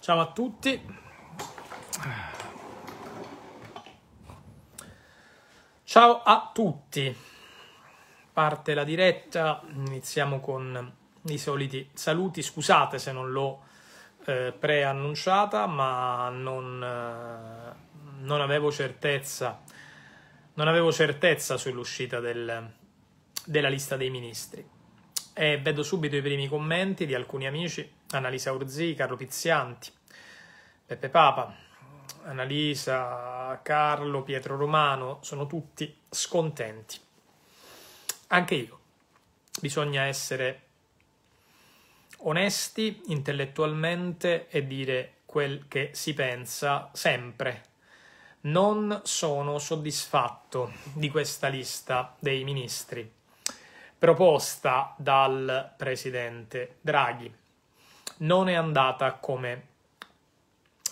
Ciao a tutti. Ciao a tutti. Parte la diretta, iniziamo con i soliti saluti. Scusate se non l'ho eh, preannunciata, ma non, eh, non, avevo certezza. Non avevo certezza sull'uscita del, della lista dei ministri. E vedo subito i primi commenti di alcuni amici Annalisa Urzi, Carlo Pizzianti, Peppe Papa, Annalisa, Carlo, Pietro Romano, sono tutti scontenti. Anche io. Bisogna essere onesti intellettualmente e dire quel che si pensa sempre. Non sono soddisfatto di questa lista dei ministri proposta dal presidente Draghi non è andata come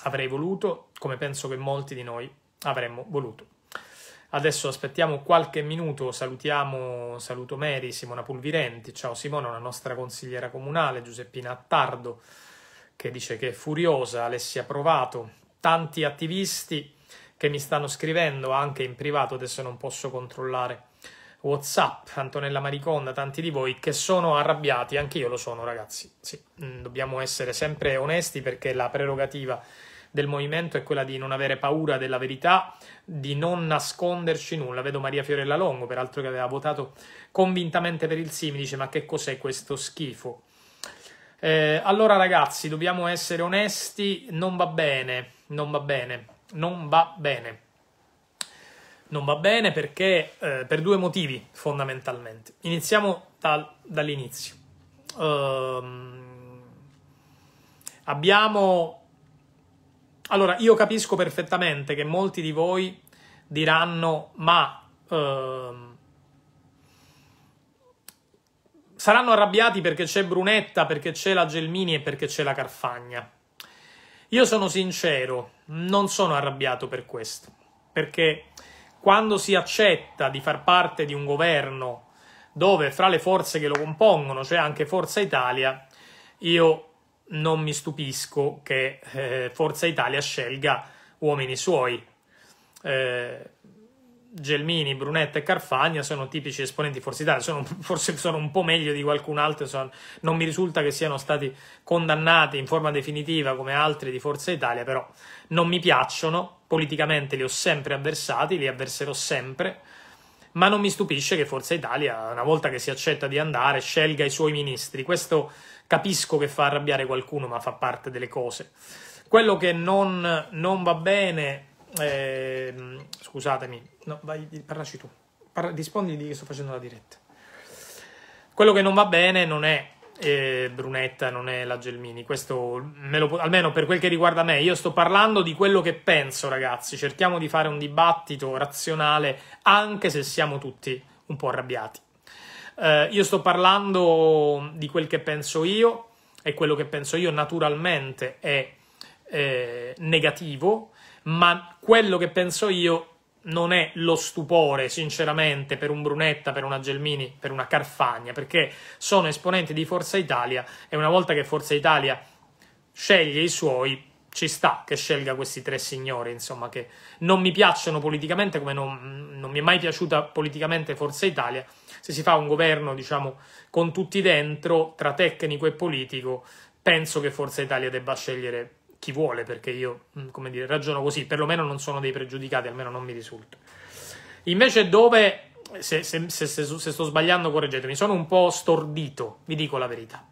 avrei voluto, come penso che molti di noi avremmo voluto. Adesso aspettiamo qualche minuto, salutiamo, saluto Mary, Simona Pulvirenti, ciao Simona, la nostra consigliera comunale, Giuseppina Attardo, che dice che è furiosa, Alessia Provato, tanti attivisti che mi stanno scrivendo anche in privato, adesso non posso controllare WhatsApp, Antonella Mariconda, tanti di voi che sono arrabbiati, anche io lo sono ragazzi, sì, mm, dobbiamo essere sempre onesti perché la prerogativa del movimento è quella di non avere paura della verità, di non nasconderci nulla. Vedo Maria Fiorella Longo, peraltro che aveva votato convintamente per il sì, mi dice ma che cos'è questo schifo? Eh, allora ragazzi, dobbiamo essere onesti, non va bene, non va bene, non va bene non va bene perché eh, per due motivi fondamentalmente. Iniziamo dal, dall'inizio. Um, abbiamo allora, io capisco perfettamente che molti di voi diranno, ma ehm, saranno arrabbiati perché c'è Brunetta, perché c'è la Gelmini e perché c'è la Carfagna. Io sono sincero, non sono arrabbiato per questo, perché quando si accetta di far parte di un governo dove fra le forze che lo compongono c'è cioè anche Forza Italia, io non mi stupisco che eh, Forza Italia scelga uomini suoi. Eh, Gelmini, Brunetta e Carfagna sono tipici esponenti di Forza Italia, sono, forse sono un po' meglio di qualcun altro, sono, non mi risulta che siano stati condannati in forma definitiva come altri di Forza Italia, però non mi piacciono, politicamente li ho sempre avversati, li avverserò sempre, ma non mi stupisce che Forza Italia, una volta che si accetta di andare, scelga i suoi ministri. Questo capisco che fa arrabbiare qualcuno, ma fa parte delle cose. Quello che non, non va bene eh, scusatemi, no, vai, parlaci tu, Parla, di che sto facendo la diretta. Quello che non va bene non è eh, Brunetta, non è la Gelmini, questo lo, almeno per quel che riguarda me, io sto parlando di quello che penso ragazzi, cerchiamo di fare un dibattito razionale anche se siamo tutti un po' arrabbiati. Eh, io sto parlando di quel che penso io e quello che penso io naturalmente è eh, negativo, ma quello che penso io non è lo stupore, sinceramente, per un Brunetta, per una Gelmini, per una Carfagna, perché sono esponenti di Forza Italia e una volta che Forza Italia sceglie i suoi, ci sta che scelga questi tre signori, insomma, che non mi piacciono politicamente come non, non mi è mai piaciuta politicamente Forza Italia. Se si fa un governo, diciamo, con tutti dentro, tra tecnico e politico, penso che Forza Italia debba scegliere chi vuole, perché io, mm, come dire, ragiono così, perlomeno non sono dei pregiudicati, almeno non mi risulta. Invece dove, se, se, se, se sto sbagliando correggetemi, sono un po' stordito, vi dico la verità.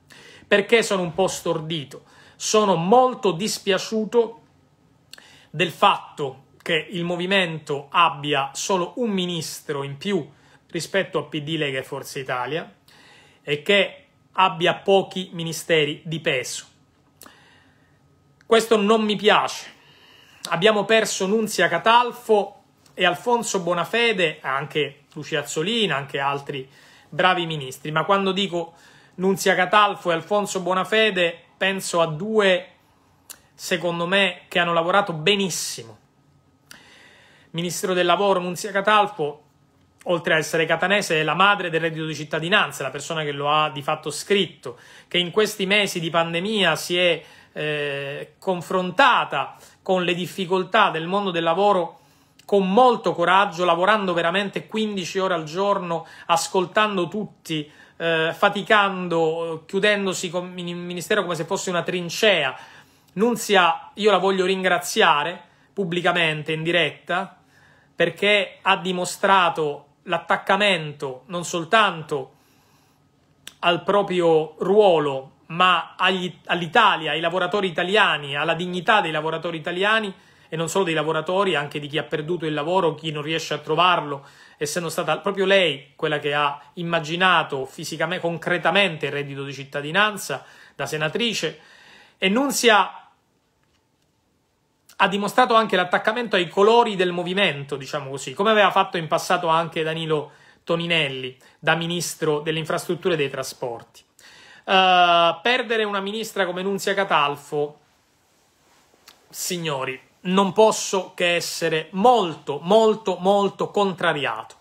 Perché sono un po' stordito? Sono molto dispiaciuto del fatto che il movimento abbia solo un ministro in più rispetto a PD, Lega e Forza Italia e che abbia pochi ministeri di peso. Questo non mi piace. Abbiamo perso Nunzia Catalfo e Alfonso Bonafede, anche Lucia Azzolina, anche altri bravi ministri, ma quando dico Nunzia Catalfo e Alfonso Bonafede penso a due, secondo me, che hanno lavorato benissimo. Ministro del Lavoro Nunzia Catalfo, oltre a essere catanese, è la madre del reddito di cittadinanza, la persona che lo ha di fatto scritto, che in questi mesi di pandemia si è eh, confrontata con le difficoltà del mondo del lavoro con molto coraggio, lavorando veramente 15 ore al giorno, ascoltando tutti, eh, faticando, chiudendosi con il ministero come se fosse una trincea. Nunzia, io la voglio ringraziare pubblicamente, in diretta, perché ha dimostrato l'attaccamento non soltanto al proprio ruolo ma agli, all'Italia, ai lavoratori italiani, alla dignità dei lavoratori italiani e non solo dei lavoratori, anche di chi ha perduto il lavoro, chi non riesce a trovarlo, essendo stata proprio lei quella che ha immaginato fisicamente, concretamente il reddito di cittadinanza da senatrice. E Nunzia ha dimostrato anche l'attaccamento ai colori del movimento, diciamo così, come aveva fatto in passato anche Danilo Toninelli, da ministro delle infrastrutture e dei trasporti. Eh, perdere una ministra come Nunzia Catalfo, signori, non posso che essere molto, molto, molto contrariato.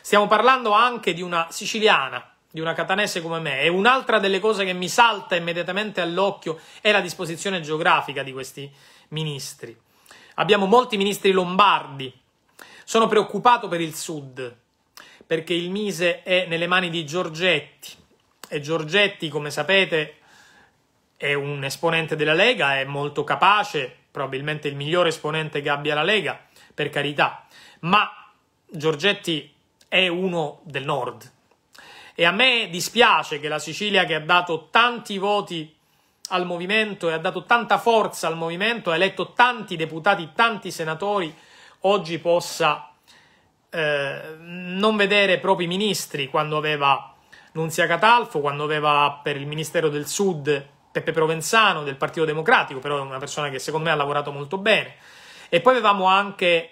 Stiamo parlando anche di una siciliana, di una catanese come me, e un'altra delle cose che mi salta immediatamente all'occhio è la disposizione geografica di questi ministri. Abbiamo molti ministri lombardi. Sono preoccupato per il sud, perché il Mise è nelle mani di Giorgetti e Giorgetti, come sapete, è un esponente della Lega, è molto capace, probabilmente il migliore esponente che abbia la Lega, per carità, ma Giorgetti è uno del nord. E a me dispiace che la Sicilia, che ha dato tanti voti al movimento e ha dato tanta forza al movimento, ha eletto tanti deputati, tanti senatori, oggi possa eh, non vedere propri ministri quando aveva Nunzia Catalfo quando aveva per il Ministero del Sud Peppe Provenzano del Partito Democratico, però è una persona che secondo me ha lavorato molto bene. E poi avevamo anche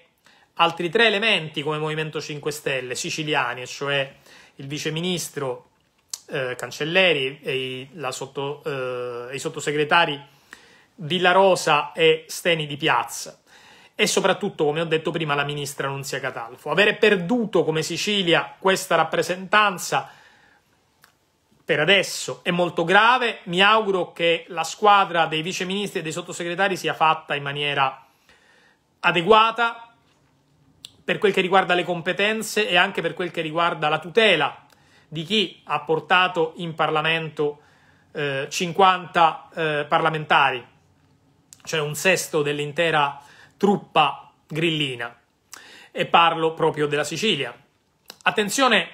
altri tre elementi come Movimento 5 Stelle siciliani, cioè il viceministro eh, Cancelleri e i, sotto, eh, i sottosegretari Villarosa e Steni di Piazza e soprattutto, come ho detto prima, la ministra Nunzia Catalfo. Avere perduto come Sicilia questa rappresentanza per adesso è molto grave. Mi auguro che la squadra dei viceministri e dei sottosegretari sia fatta in maniera adeguata per quel che riguarda le competenze e anche per quel che riguarda la tutela di chi ha portato in Parlamento eh, 50 eh, parlamentari, cioè un sesto dell'intera truppa grillina. E parlo proprio della Sicilia. Attenzione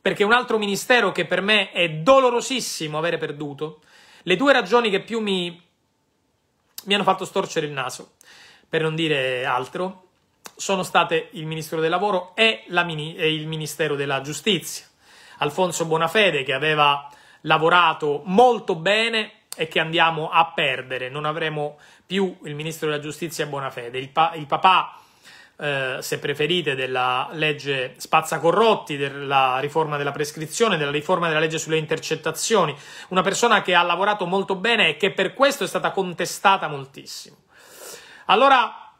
perché un altro ministero che per me è dolorosissimo avere perduto, le due ragioni che più mi, mi hanno fatto storcere il naso, per non dire altro, sono state il Ministero del Lavoro e, mini, e il Ministero della Giustizia. Alfonso Bonafede che aveva lavorato molto bene e che andiamo a perdere, non avremo più il Ministro della Giustizia Bonafede, il, pa il papà eh, se preferite, della legge spazzacorrotti, della riforma della prescrizione, della riforma della legge sulle intercettazioni. Una persona che ha lavorato molto bene e che per questo è stata contestata moltissimo. Allora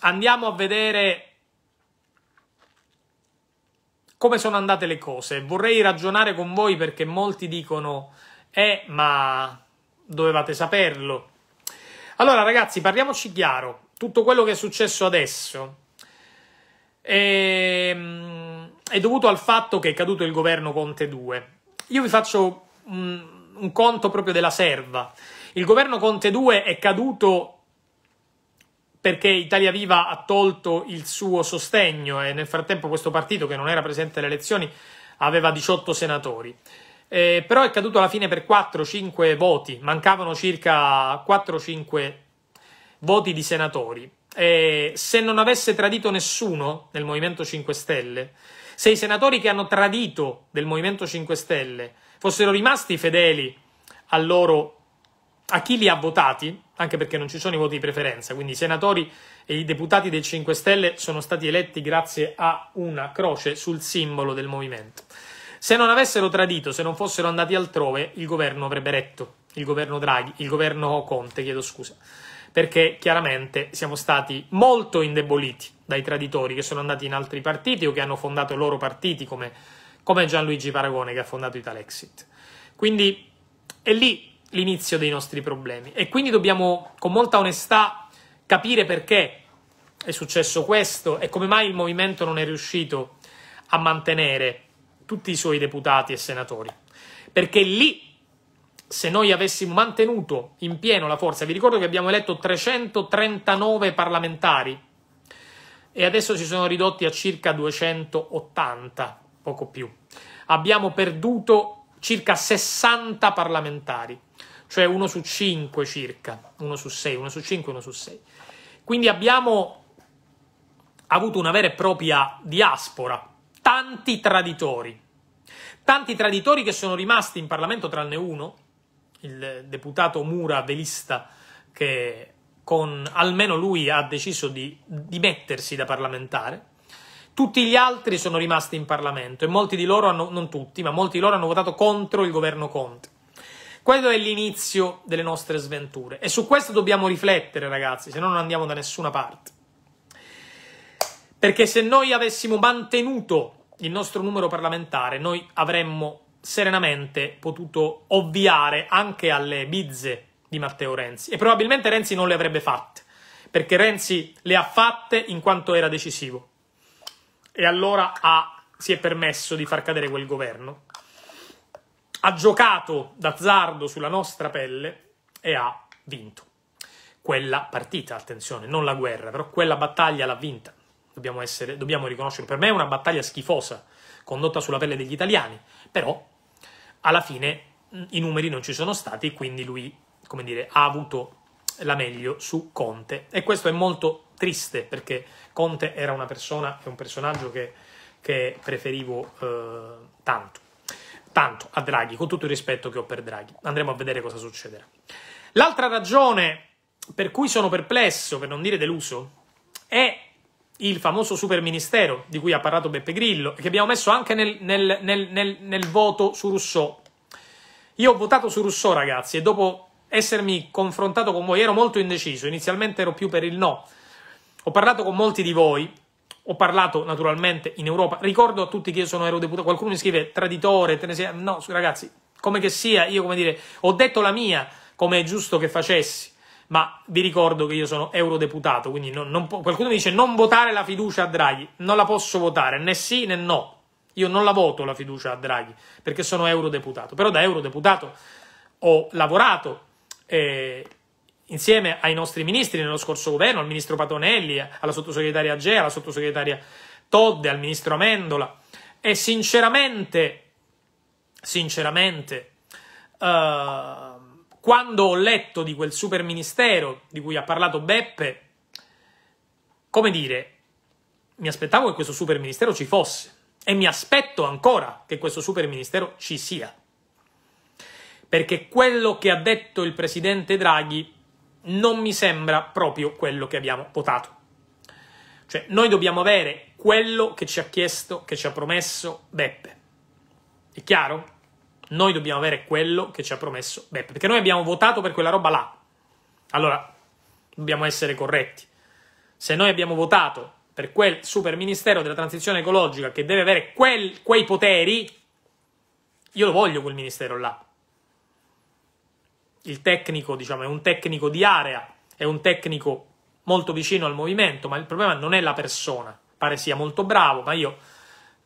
andiamo a vedere come sono andate le cose. Vorrei ragionare con voi perché molti dicono, eh, ma dovevate saperlo. Allora ragazzi, parliamoci chiaro, tutto quello che è successo adesso e, ehm, è dovuto al fatto che è caduto il governo Conte 2. Io vi faccio un, un conto proprio della serva. Il governo Conte 2 è caduto perché Italia Viva ha tolto il suo sostegno e nel frattempo questo partito che non era presente alle elezioni aveva 18 senatori. Eh, però è caduto alla fine per 4-5 voti, mancavano circa 4-5 voti di senatori eh, se non avesse tradito nessuno nel Movimento 5 Stelle, se i senatori che hanno tradito del Movimento 5 Stelle fossero rimasti fedeli a loro, a chi li ha votati, anche perché non ci sono i voti di preferenza, quindi i senatori e i deputati del 5 Stelle sono stati eletti grazie a una croce sul simbolo del movimento. Se non avessero tradito, se non fossero andati altrove, il governo avrebbe retto, il governo Draghi, il governo Conte, chiedo scusa perché chiaramente siamo stati molto indeboliti dai traditori che sono andati in altri partiti o che hanno fondato i loro partiti, come, come Gianluigi Paragone che ha fondato Italexit. Quindi è lì l'inizio dei nostri problemi e quindi dobbiamo con molta onestà capire perché è successo questo e come mai il movimento non è riuscito a mantenere tutti i suoi deputati e senatori. Perché lì se noi avessimo mantenuto in pieno la forza, vi ricordo che abbiamo eletto 339 parlamentari e adesso si sono ridotti a circa 280, poco più. Abbiamo perduto circa 60 parlamentari, cioè uno su 5 circa, uno su 6, uno su 5, uno su 6. Quindi abbiamo avuto una vera e propria diaspora, tanti traditori, tanti traditori che sono rimasti in Parlamento tranne uno, il deputato Mura velista che con almeno lui ha deciso di dimettersi da parlamentare. Tutti gli altri sono rimasti in Parlamento e molti di loro hanno, non tutti, ma molti di loro hanno votato contro il governo Conte. Quello è l'inizio delle nostre sventure e su questo dobbiamo riflettere, ragazzi, se no non andiamo da nessuna parte. Perché se noi avessimo mantenuto il nostro numero parlamentare, noi avremmo serenamente potuto ovviare anche alle bizze di Matteo Renzi e probabilmente Renzi non le avrebbe fatte perché Renzi le ha fatte in quanto era decisivo e allora ha, si è permesso di far cadere quel governo ha giocato d'azzardo sulla nostra pelle e ha vinto quella partita, attenzione, non la guerra, però quella battaglia l'ha vinta. Dobbiamo, essere, dobbiamo riconoscerlo. Per me è una battaglia schifosa, condotta sulla pelle degli italiani, però alla fine mm, i numeri non ci sono stati, quindi lui, come dire, ha avuto la meglio su Conte. E questo è molto triste perché Conte era una persona, è un personaggio che, che preferivo eh, tanto, tanto a Draghi, con tutto il rispetto che ho per Draghi. Andremo a vedere cosa succederà. L'altra ragione per cui sono perplesso, per non dire deluso, è il famoso super ministero di cui ha parlato Beppe Grillo, che abbiamo messo anche nel, nel, nel, nel, voto su Rousseau. Io ho votato su Rousseau, ragazzi, e dopo essermi confrontato con voi ero molto indeciso, inizialmente ero più per il no. Ho parlato con molti di voi, ho parlato naturalmente in Europa, ricordo a tutti che io sono eurodeputato, qualcuno mi scrive traditore, te ne sei... no, ragazzi, come che sia, io come dire, ho detto la mia, come è giusto che facessi ma vi ricordo che io sono eurodeputato, quindi non, non qualcuno mi dice non votare la fiducia a Draghi, non la posso votare, né sì né no. Io non la voto la fiducia a Draghi perché sono eurodeputato, però da eurodeputato ho lavorato eh, insieme ai nostri ministri nello scorso governo, al ministro Patonelli, alla sottosegretaria Gea, alla sottosegretaria Todde, al ministro Amendola e sinceramente, sinceramente, uh, quando ho letto di quel super ministero di cui ha parlato Beppe, come dire, mi aspettavo che questo super ministero ci fosse e mi aspetto ancora che questo super ministero ci sia. Perché quello che ha detto il presidente Draghi non mi sembra proprio quello che abbiamo votato. Cioè, noi dobbiamo avere quello che ci ha chiesto, che ci ha promesso Beppe. È chiaro? Noi dobbiamo avere quello che ci ha promesso Beppe, perché noi abbiamo votato per quella roba là. Allora, dobbiamo essere corretti. Se noi abbiamo votato per quel super ministero della transizione ecologica che deve avere quel, quei poteri, io lo voglio quel ministero là. Il tecnico, diciamo, è un tecnico di area, è un tecnico molto vicino al movimento, ma il problema non è la persona. Pare sia molto bravo, ma io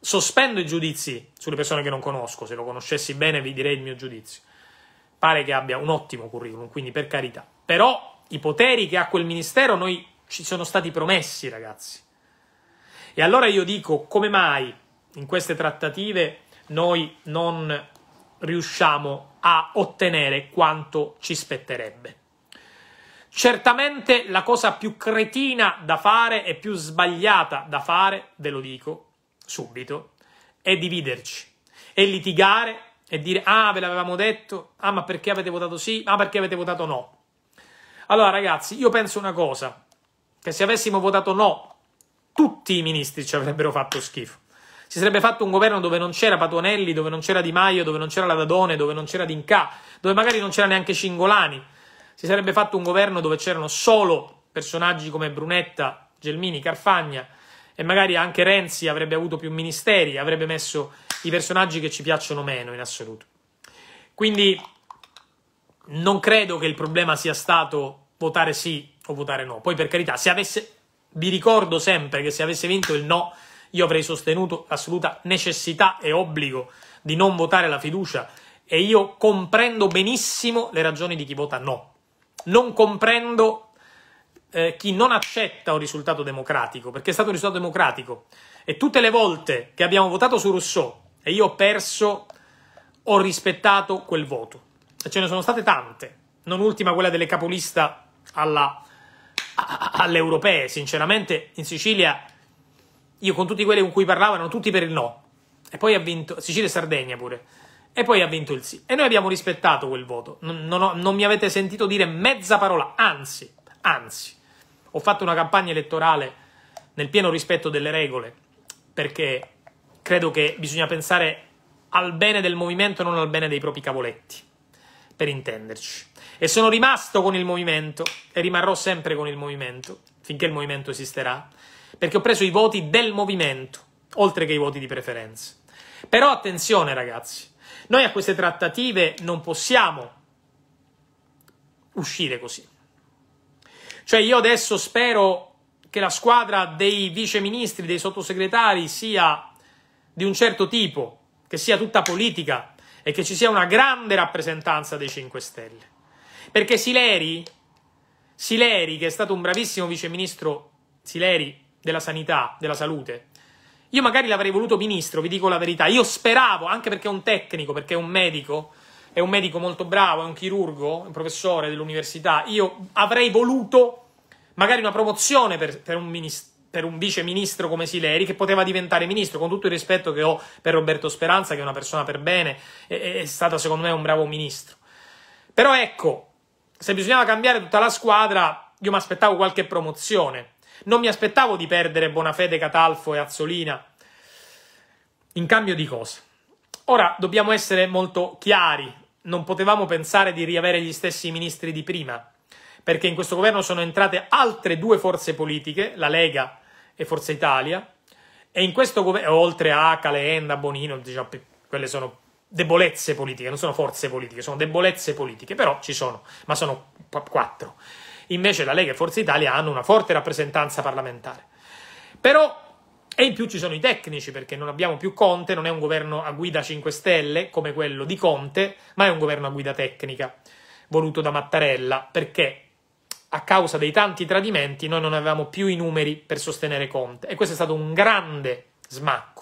sospendo i giudizi sulle persone che non conosco, se lo conoscessi bene vi direi il mio giudizio. Pare che abbia un ottimo curriculum, quindi per carità. Però i poteri che ha quel ministero noi ci sono stati promessi, ragazzi. E allora io dico, come mai in queste trattative noi non riusciamo a ottenere quanto ci spetterebbe? Certamente la cosa più cretina da fare e più sbagliata da fare, ve lo dico, subito è dividerci, e litigare e dire ah ve l'avevamo detto, ah ma perché avete votato sì, ah perché avete votato no. Allora ragazzi, io penso una cosa, che se avessimo votato no, tutti i ministri ci avrebbero fatto schifo. Si sarebbe fatto un governo dove non c'era Patuanelli, dove non c'era Di Maio, dove non c'era la Dadone, dove non c'era D'Inca, dove magari non c'era neanche Cingolani. Si sarebbe fatto un governo dove c'erano solo personaggi come Brunetta, Gelmini, Carfagna, e magari anche Renzi avrebbe avuto più ministeri, avrebbe messo i personaggi che ci piacciono meno in assoluto. Quindi non credo che il problema sia stato votare sì o votare no. Poi per carità, se avesse vi ricordo sempre che se avesse vinto il no, io avrei sostenuto l'assoluta necessità e obbligo di non votare la fiducia e io comprendo benissimo le ragioni di chi vota no. Non comprendo eh, chi non accetta un risultato democratico, perché è stato un risultato democratico. E tutte le volte che abbiamo votato su Rousseau e io ho perso, ho rispettato quel voto. E ce ne sono state tante, non ultima quella delle capolista alla, alle europee. Sinceramente, in Sicilia, io con tutti quelli con cui parlavano, tutti per il no. E poi ha vinto Sicilia e Sardegna pure. E poi ha vinto il sì. E noi abbiamo rispettato quel voto. Non, non, ho, non mi avete sentito dire mezza parola, anzi, anzi ho fatto una campagna elettorale nel pieno rispetto delle regole perché credo che bisogna pensare al bene del movimento e non al bene dei propri cavoletti, per intenderci. E sono rimasto con il movimento e rimarrò sempre con il movimento finché il movimento esisterà, perché ho preso i voti del movimento, oltre che i voti di preferenza. Però attenzione ragazzi, noi a queste trattative non possiamo uscire così. Cioè io adesso spero che la squadra dei viceministri, dei sottosegretari sia di un certo tipo, che sia tutta politica e che ci sia una grande rappresentanza dei 5 Stelle. Perché Sileri, Sileri che è stato un bravissimo viceministro, Sileri della sanità, della salute, io magari l'avrei voluto ministro, vi dico la verità. Io speravo, anche perché è un tecnico, perché è un medico, è un medico molto bravo, è un chirurgo, è un professore dell'università. Io avrei voluto magari una promozione per, per un ministero per un vice ministro come Sileri, che poteva diventare ministro, con tutto il rispetto che ho per Roberto Speranza, che è una persona per bene, è, è stato secondo me un bravo ministro. Però ecco, se bisognava cambiare tutta la squadra, io mi aspettavo qualche promozione. Non mi aspettavo di perdere Bonafede, Catalfo e Azzolina. In cambio di cosa? Ora dobbiamo essere molto chiari non potevamo pensare di riavere gli stessi ministri di prima, perché in questo governo sono entrate altre due forze politiche, la Lega e Forza Italia, e in questo governo, oltre a Calenda, Bonino, diciamo, quelle sono debolezze politiche, non sono forze politiche, sono debolezze politiche, però ci sono, ma sono quattro. Invece la Lega e Forza Italia hanno una forte rappresentanza parlamentare. Però e in più ci sono i tecnici, perché non abbiamo più Conte, non è un governo a guida 5 Stelle come quello di Conte, ma è un governo a guida tecnica, voluto da Mattarella, perché a causa dei tanti tradimenti noi non avevamo più i numeri per sostenere Conte. E questo è stato un grande smacco.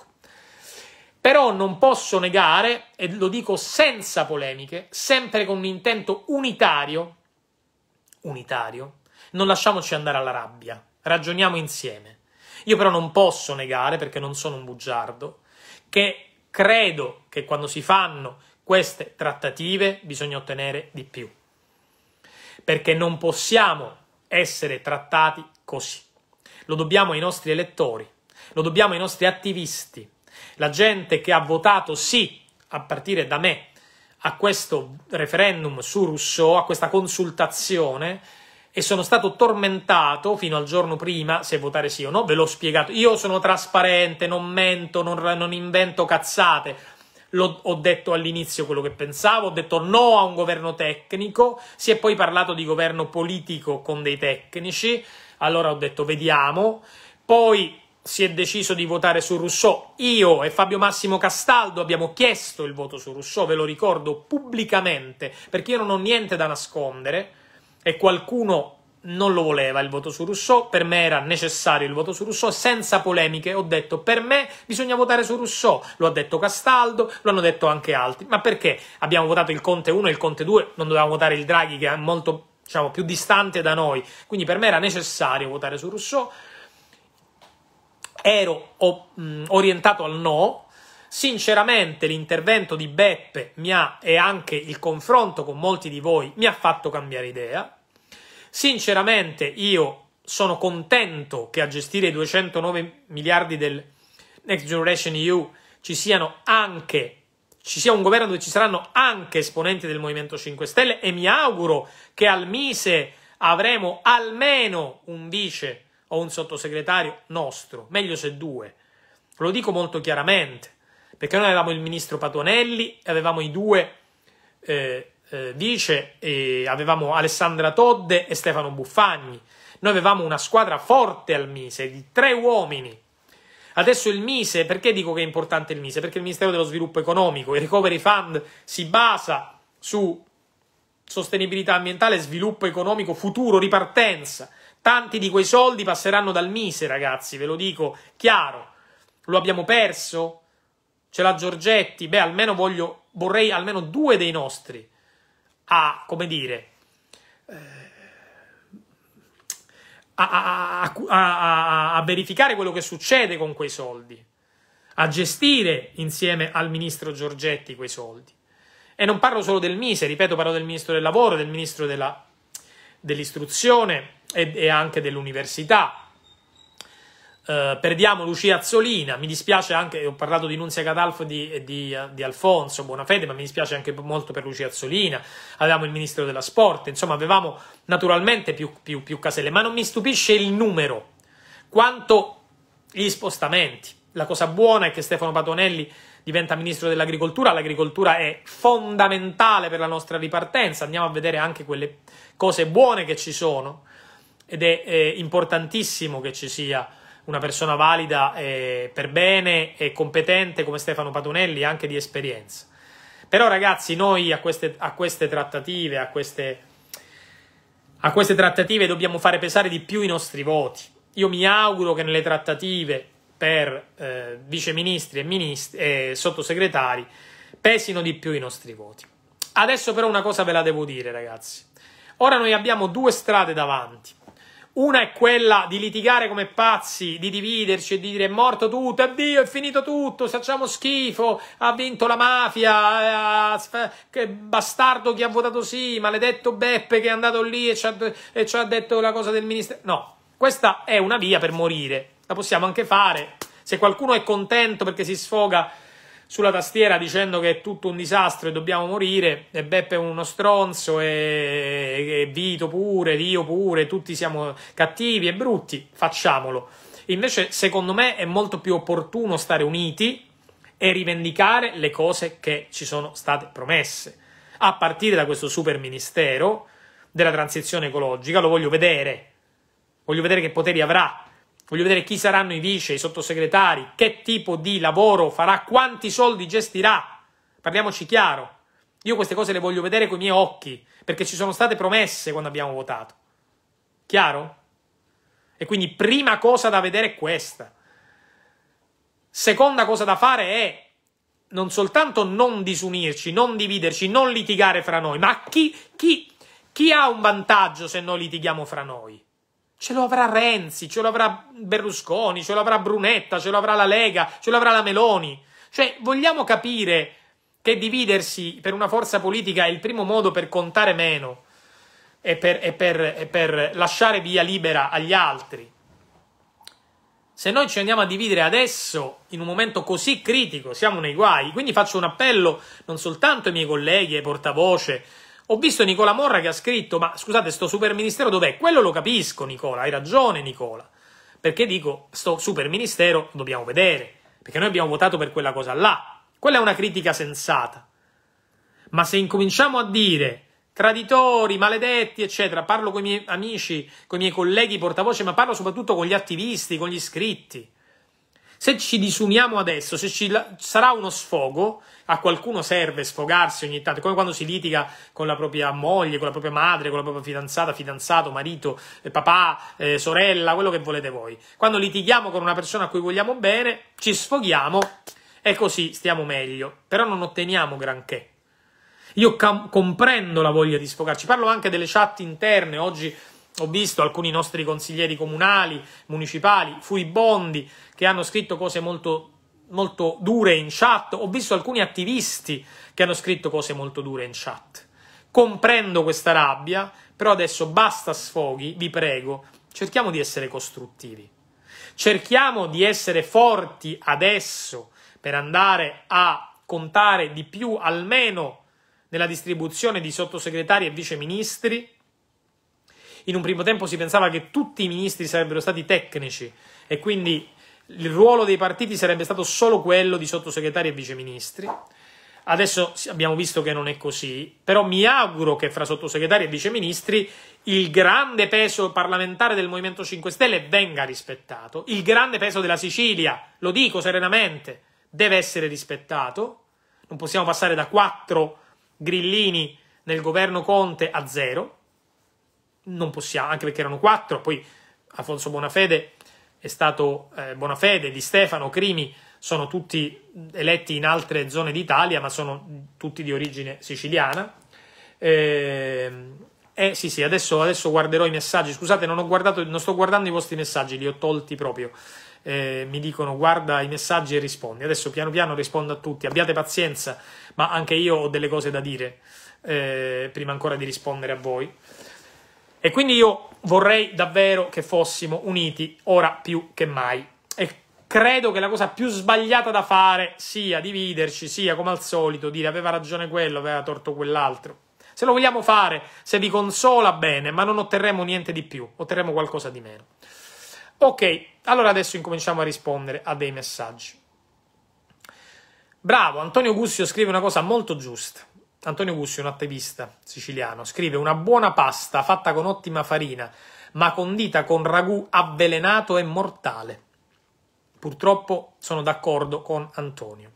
Però non posso negare, e lo dico senza polemiche, sempre con un intento unitario, unitario, non lasciamoci andare alla rabbia, ragioniamo insieme io però non posso negare, perché non sono un bugiardo, che credo che quando si fanno queste trattative bisogna ottenere di più. Perché non possiamo essere trattati così. Lo dobbiamo ai nostri elettori, lo dobbiamo ai nostri attivisti, la gente che ha votato sì, a partire da me, a questo referendum su Rousseau, a questa consultazione, e sono stato tormentato fino al giorno prima se votare sì o no, ve l'ho spiegato. Io sono trasparente, non mento, non, non invento cazzate. L'ho, ho detto all'inizio quello che pensavo, ho detto no a un governo tecnico, si è poi parlato di governo politico con dei tecnici, allora ho detto vediamo, poi si è deciso di votare su Rousseau. Io e Fabio Massimo Castaldo abbiamo chiesto il voto su Rousseau, ve lo ricordo pubblicamente, perché io non ho niente da nascondere e qualcuno non lo voleva il voto su Rousseau, per me era necessario il voto su Rousseau, senza polemiche ho detto per me bisogna votare su Rousseau, lo ha detto Castaldo, lo hanno detto anche altri, ma perché abbiamo votato il Conte 1 e il Conte 2, non dovevamo votare il Draghi che è molto diciamo, più distante da noi, quindi per me era necessario votare su Rousseau, ero orientato al no, Sinceramente l'intervento di Beppe ha, e anche il confronto con molti di voi mi ha fatto cambiare idea. Sinceramente io sono contento che a gestire i 209 miliardi del Next Generation EU ci siano anche ci sia un governo dove ci saranno anche esponenti del Movimento 5 Stelle e mi auguro che al Mise avremo almeno un vice o un sottosegretario nostro, meglio se due. Lo dico molto chiaramente perché noi avevamo il ministro Patuanelli, avevamo i due eh, eh, vice, avevamo Alessandra Todde e Stefano Buffagni. Noi avevamo una squadra forte al Mise di tre uomini. Adesso il Mise, perché dico che è importante il Mise? Perché il Ministero dello Sviluppo Economico, il Recovery Fund si basa su sostenibilità ambientale, sviluppo economico, futuro, ripartenza. Tanti di quei soldi passeranno dal Mise, ragazzi, ve lo dico chiaro. Lo abbiamo perso? ce l'ha Giorgetti, beh, almeno voglio, vorrei almeno due dei nostri a, come dire, eh, a, a, a verificare quello che succede con quei soldi, a gestire insieme al ministro Giorgetti quei soldi. E non parlo solo del Mise, ripeto, parlo del ministro del lavoro, del ministro della, dell'istruzione e, e anche dell'università eh, perdiamo Lucia Azzolina, mi dispiace anche, ho parlato di Nunzia Catalfo e di, di, eh, di, Alfonso Bonafede, ma mi dispiace anche molto per Lucia Azzolina, avevamo il Ministro della Sport, insomma avevamo naturalmente più, più, più caselle, ma non mi stupisce il numero, quanto gli spostamenti. La cosa buona è che Stefano Patonelli diventa Ministro dell'Agricoltura, l'agricoltura è fondamentale per la nostra ripartenza, andiamo a vedere anche quelle cose buone che ci sono ed è, è importantissimo che ci sia una persona valida eh, per bene e competente come Stefano Patunelli, anche di esperienza. Però ragazzi, noi a queste, a queste trattative, a queste, a queste trattative dobbiamo fare pesare di più i nostri voti. Io mi auguro che nelle trattative per eh, viceministri e, ministri, e sottosegretari pesino di più i nostri voti. Adesso però una cosa ve la devo dire, ragazzi. Ora noi abbiamo due strade davanti. Una è quella di litigare come pazzi, di dividerci e di dire è morto tutto, addio, è finito tutto, facciamo schifo, ha vinto la mafia, eh, che bastardo chi ha votato sì, maledetto Beppe che è andato lì e ci ha, e ci ha detto la cosa del ministero. No, questa è una via per morire, la possiamo anche fare. Se qualcuno è contento perché si sfoga sulla tastiera dicendo che è tutto un disastro e dobbiamo morire, e Beppe è uno stronzo, e, e Vito pure, Dio pure, tutti siamo cattivi e brutti, facciamolo. Invece, secondo me, è molto più opportuno stare uniti e rivendicare le cose che ci sono state promesse, a partire da questo super ministero della transizione ecologica, lo voglio vedere, voglio vedere che poteri avrà Voglio vedere chi saranno i vice, i sottosegretari, che tipo di lavoro farà, quanti soldi gestirà. Parliamoci chiaro. Io queste cose le voglio vedere con i miei occhi, perché ci sono state promesse quando abbiamo votato. Chiaro? E quindi prima cosa da vedere è questa. Seconda cosa da fare è non soltanto non disunirci, non dividerci, non litigare fra noi, ma chi, chi, chi ha un vantaggio se noi litighiamo fra noi? Ce lo avrà Renzi, ce lo avrà Berlusconi, ce lo avrà Brunetta, ce lo avrà la Lega, ce lo avrà la Meloni. Cioè, vogliamo capire che dividersi per una forza politica è il primo modo per contare meno e per, e per, e per lasciare via libera agli altri. Se noi ci andiamo a dividere adesso, in un momento così critico, siamo nei guai. Quindi faccio un appello non soltanto ai miei colleghi, ai portavoce, ho visto Nicola Morra che ha scritto, ma scusate, sto super ministero dov'è? Quello lo capisco, Nicola, hai ragione, Nicola. Perché dico, sto super ministero, dobbiamo vedere, perché noi abbiamo votato per quella cosa là. Quella è una critica sensata. Ma se incominciamo a dire traditori, maledetti, eccetera, parlo con i miei amici, con i miei colleghi portavoce, ma parlo soprattutto con gli attivisti, con gli iscritti. Se ci disumiamo adesso, se ci sarà uno sfogo, a qualcuno serve sfogarsi ogni tanto, come quando si litiga con la propria moglie, con la propria madre, con la propria fidanzata, fidanzato, marito, eh, papà, eh, sorella, quello che volete voi. Quando litighiamo con una persona a cui vogliamo bene, ci sfoghiamo e così stiamo meglio, però non otteniamo granché. Io comprendo la voglia di sfogarci, parlo anche delle chat interne, oggi ho visto alcuni nostri consiglieri comunali, municipali, fui bondi, che hanno scritto cose molto molto dure in chat, ho visto alcuni attivisti che hanno scritto cose molto dure in chat. Comprendo questa rabbia, però adesso basta sfoghi, vi prego, cerchiamo di essere costruttivi. Cerchiamo di essere forti adesso per andare a contare di più almeno nella distribuzione di sottosegretari e viceministri. In un primo tempo si pensava che tutti i ministri sarebbero stati tecnici e quindi il ruolo dei partiti sarebbe stato solo quello di sottosegretari e viceministri. Adesso abbiamo visto che non è così, però mi auguro che fra sottosegretari e viceministri il grande peso parlamentare del Movimento 5 Stelle venga rispettato, il grande peso della Sicilia, lo dico serenamente, deve essere rispettato, non possiamo passare da quattro grillini nel governo Conte a zero, non possiamo, anche perché erano quattro, poi Alfonso Bonafede è stato eh, Bonafede, Di Stefano, Crimi, sono tutti eletti in altre zone d'Italia, ma sono tutti di origine siciliana. Eh, eh sì, sì, adesso, adesso, guarderò i messaggi. Scusate, non, guardato, non, sto guardando i vostri messaggi, li ho tolti proprio. Eh, mi dicono guarda i messaggi e rispondi. Adesso piano piano rispondo a tutti. Abbiate pazienza, ma anche io ho delle cose da dire eh, prima ancora di rispondere a voi. E quindi io vorrei davvero che fossimo uniti ora più che mai. E credo che la cosa più sbagliata da fare sia dividerci, sia come al solito dire aveva ragione quello, aveva torto quell'altro. Se lo vogliamo fare, se vi consola bene, ma non otterremo niente di più, otterremo qualcosa di meno. Ok, allora adesso incominciamo a rispondere a dei messaggi. Bravo, Antonio Gussio scrive una cosa molto giusta. Antonio Gussi, un attivista siciliano, scrive una buona pasta fatta con ottima farina, ma condita con ragù avvelenato è mortale. Purtroppo sono d'accordo con Antonio.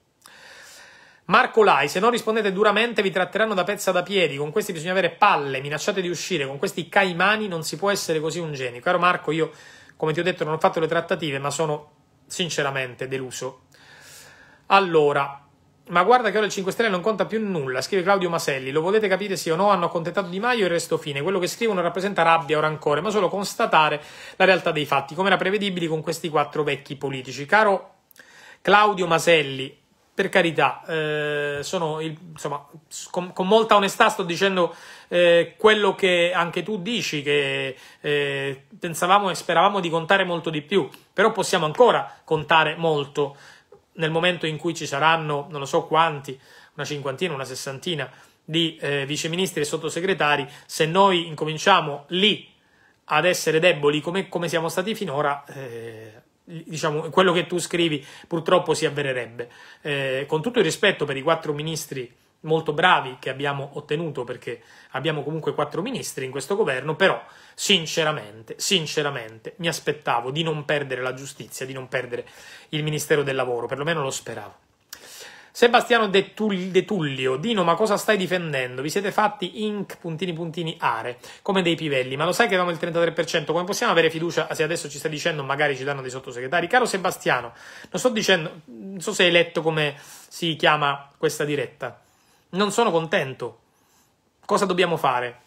Marco Lai, se non rispondete duramente vi tratteranno da pezza da piedi, con questi bisogna avere palle, minacciate di uscire, con questi caimani non si può essere così un genio. Caro Marco, io, come ti ho detto, non ho fatto le trattative, ma sono sinceramente deluso. Allora, ma guarda che ora il 5 Stelle non conta più nulla, scrive Claudio Maselli. Lo volete capire sì o no? Hanno accontentato Di Maio e il resto fine. Quello che scrivono rappresenta rabbia o rancore, ma solo constatare la realtà dei fatti, come era prevedibile con questi quattro vecchi politici. Caro Claudio Maselli, per carità, eh, sono il, insomma, con, con, molta onestà sto dicendo eh, quello che anche tu dici, che eh, pensavamo e speravamo di contare molto di più, però possiamo ancora contare molto nel momento in cui ci saranno, non lo so quanti, una cinquantina, una sessantina di eh, viceministri e sottosegretari, se noi incominciamo lì ad essere deboli come, come siamo stati finora, eh, diciamo, quello che tu scrivi purtroppo si avvererebbe. Eh, con tutto il rispetto per i quattro ministri molto bravi che abbiamo ottenuto perché abbiamo comunque quattro ministri in questo governo, però sinceramente, sinceramente mi aspettavo di non perdere la giustizia, di non perdere il Ministero del Lavoro, perlomeno lo speravo. Sebastiano De, Tullio, Dino, ma cosa stai difendendo? Vi siete fatti inc, puntini puntini, are, come dei pivelli, ma lo sai che avevamo il 33%, come possiamo avere fiducia se adesso ci stai dicendo magari ci danno dei sottosegretari? Caro Sebastiano, non sto dicendo, non so se hai letto come si chiama questa diretta, non sono contento. Cosa dobbiamo fare?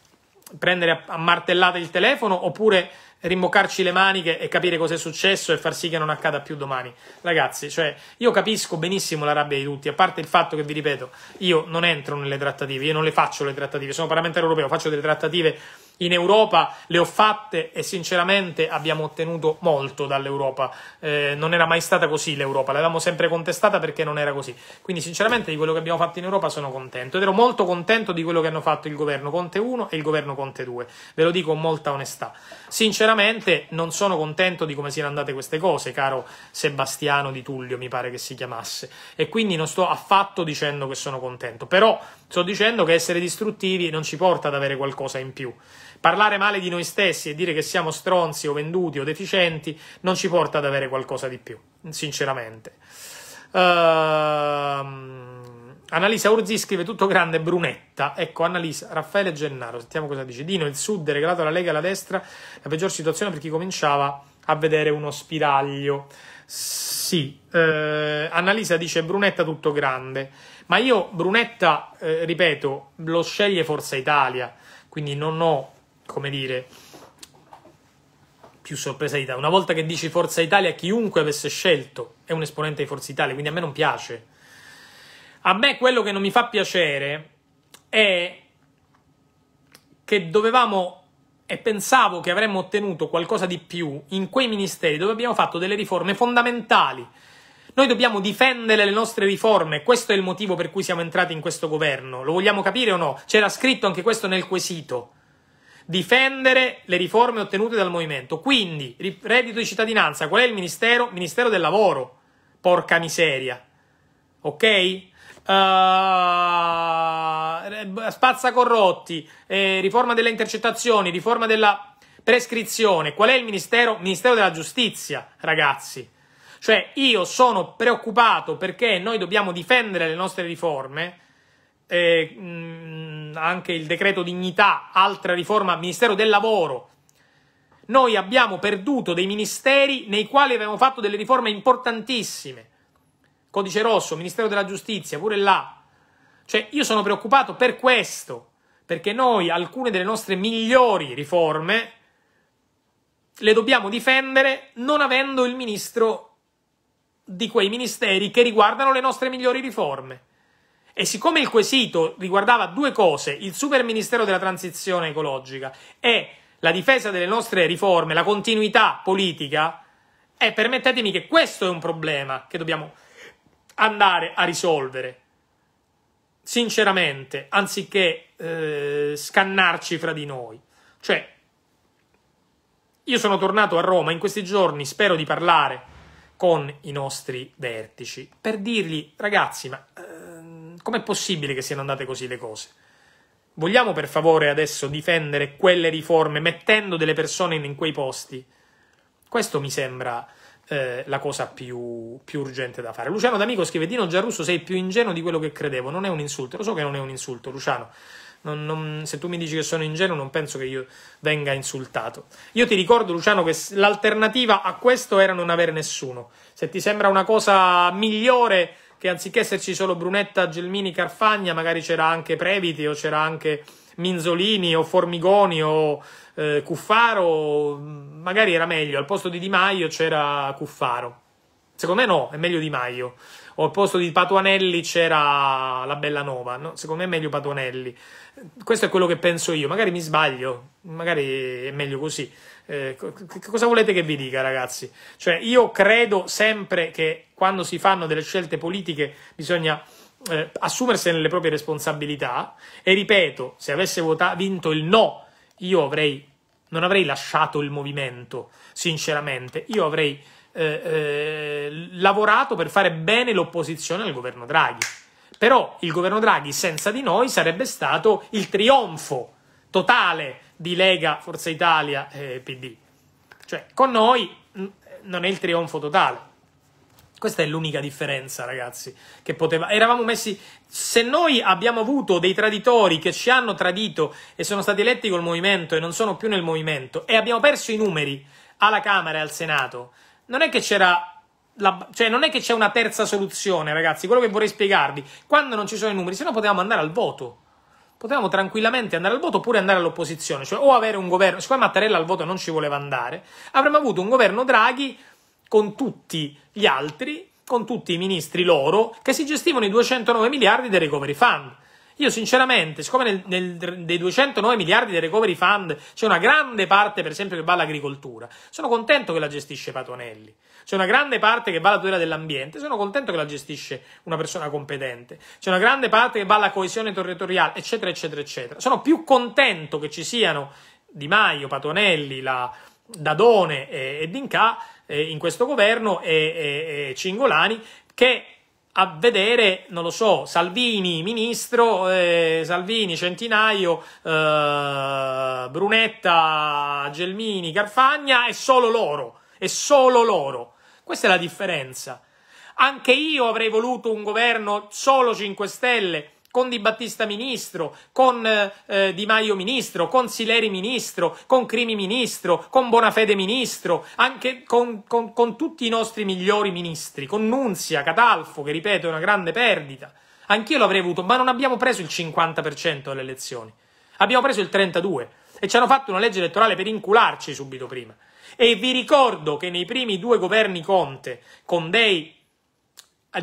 Prendere a martellate il telefono oppure rimboccarci le maniche e capire cosa è successo e far sì che non accada più domani. Ragazzi, cioè, io capisco benissimo la rabbia di tutti, a parte il fatto che vi ripeto, io non entro nelle trattative, io non le faccio le trattative, sono parlamentare europeo, faccio delle trattative in Europa le ho fatte e sinceramente abbiamo ottenuto molto dall'Europa. Eh, non era mai stata così l'Europa, l'avevamo sempre contestata perché non era così. Quindi sinceramente di quello che abbiamo fatto in Europa sono contento ed ero molto contento di quello che hanno fatto il governo Conte 1 e il governo Conte 2. Ve lo dico con molta onestà. Sinceramente non sono contento di come siano andate queste cose, caro Sebastiano Di Tullio, mi pare che si chiamasse. E quindi non sto affatto dicendo che sono contento, però sto dicendo che essere distruttivi non ci porta ad avere qualcosa in più. Parlare male di noi stessi e dire che siamo stronzi o venduti o deficienti non ci porta ad avere qualcosa di più, sinceramente. Ehm. Uh... Annalisa Urzi scrive tutto grande brunetta. Ecco, Annalisa, Raffaele Gennaro, sentiamo cosa dice. Dino, il sud è regalato alla Lega alla destra, la peggior situazione per chi cominciava a vedere uno spiraglio. Sì, eh, Annalisa dice brunetta tutto grande, ma io brunetta, eh, ripeto, lo sceglie Forza Italia, quindi non ho come dire, più sorpresa di te. Una volta che dici Forza Italia, chiunque avesse scelto è un esponente di Forza Italia, quindi a me non piace. A me quello che non mi fa piacere è che dovevamo e pensavo che avremmo ottenuto qualcosa di più in quei ministeri dove abbiamo fatto delle riforme fondamentali. Noi dobbiamo difendere le nostre riforme, questo è il motivo per cui siamo entrati in questo governo. Lo vogliamo capire o no? C'era scritto anche questo nel quesito difendere le riforme ottenute dal movimento. Quindi, reddito di cittadinanza, qual è il ministero? Ministero del lavoro, porca miseria, ok? Uh, spazza corrotti, eh, riforma delle intercettazioni, riforma della prescrizione. Qual è il ministero? Ministero della giustizia, ragazzi. Cioè, io sono preoccupato perché noi dobbiamo difendere le nostre riforme. Eh, mh, anche il decreto dignità, altra riforma Ministero del Lavoro, noi abbiamo perduto dei ministeri nei quali avevamo fatto delle riforme importantissime. Codice rosso, Ministero della Giustizia, pure là. Cioè, io sono preoccupato per questo, perché noi alcune delle nostre migliori riforme le dobbiamo difendere non avendo il ministro di quei ministeri che riguardano le nostre migliori riforme. E siccome il quesito riguardava due cose, il super ministero della transizione ecologica e la difesa delle nostre riforme, la continuità politica, e eh, permettetemi che questo è un problema che dobbiamo andare a risolvere, sinceramente, anziché eh, scannarci fra di noi. Cioè, io sono tornato a Roma in questi giorni, spero di parlare con i nostri vertici per dirgli, ragazzi, ma eh, Com'è possibile che siano andate così le cose? Vogliamo per favore adesso difendere quelle riforme mettendo delle persone in, quei posti? Questo mi sembra eh, la cosa più, più, urgente da fare. Luciano D'Amico scrive: Dino Giarrusso, sei più ingenuo di quello che credevo. Non è un insulto, lo so che non è un insulto, Luciano. Non, non, se tu mi dici che sono ingenuo, non penso che io venga insultato. Io ti ricordo, Luciano, che l'alternativa a questo era non avere nessuno. Se ti sembra una cosa migliore che anziché esserci solo Brunetta, Gelmini, Carfagna, magari c'era anche Previti o c'era anche Minzolini o Formigoni o eh, Cuffaro, mm, magari era meglio, al posto di Di Maio c'era Cuffaro. Secondo me no, è meglio Di Maio. O al posto di Patuanelli c'era la Bellanova, no? secondo me è meglio Patuanelli. Questo è quello che penso io, magari mi sbaglio, magari è meglio così. Eh, cosa volete che vi dica, ragazzi? Cioè, io credo sempre che quando si fanno delle scelte politiche bisogna eh, assumersene le proprie responsabilità. E ripeto, se avesse vota- vinto il no, io avrei, non avrei lasciato il movimento, sinceramente. Io avrei eh, eh lavorato per fare bene l'opposizione al governo Draghi. Però il governo Draghi senza di noi sarebbe stato il trionfo totale di Lega, Forza Italia e PD. Cioè, con noi non è il trionfo totale. Questa è l'unica differenza, ragazzi, che poteva... Eravamo messi... Se noi abbiamo avuto dei traditori che ci hanno tradito e sono stati eletti col movimento e non sono più nel movimento e abbiamo perso i numeri alla Camera e al Senato, non è che c'era... La... Cioè, non è che c'è una terza soluzione, ragazzi. Quello che vorrei spiegarvi, quando non ci sono i numeri, se no potevamo andare al voto potevamo tranquillamente andare al voto oppure andare all'opposizione, cioè o avere un governo, siccome Mattarella al voto non ci voleva andare, avremmo avuto un governo Draghi con tutti gli altri, con tutti i ministri loro, che si gestivano i 209 miliardi del recovery fund. Io sinceramente, siccome nel, nel, dei 209 miliardi del recovery fund c'è una grande parte, per esempio, che va all'agricoltura, sono contento che la gestisce Patonelli. C'è una grande parte che va alla tutela dell'ambiente, sono contento che la gestisce una persona competente. C'è una grande parte che va alla coesione territoriale, eccetera, eccetera, eccetera. Sono più contento che ci siano Di Maio, Patonelli, la, Dadone e, e Dinca eh, in questo governo e, e, e Cingolani che a vedere, non lo so, Salvini ministro, eh, Salvini centinaio, eh, Brunetta, Gelmini, Carfagna e solo loro, e solo loro. Questa è la differenza. Anche io avrei voluto un governo solo 5 Stelle, con Di Battista ministro, con eh, Di Maio ministro, con Sileri ministro, con Crimi ministro, con Bonafede ministro, anche con, con, con tutti i nostri migliori ministri, con Nunzia, Catalfo, che ripeto è una grande perdita. Anch'io l'avrei avuto, ma non abbiamo preso il 50% delle elezioni. Abbiamo preso il 32% e ci hanno fatto una legge elettorale per incularci subito prima. E vi ricordo che nei primi due governi Conte, con dei,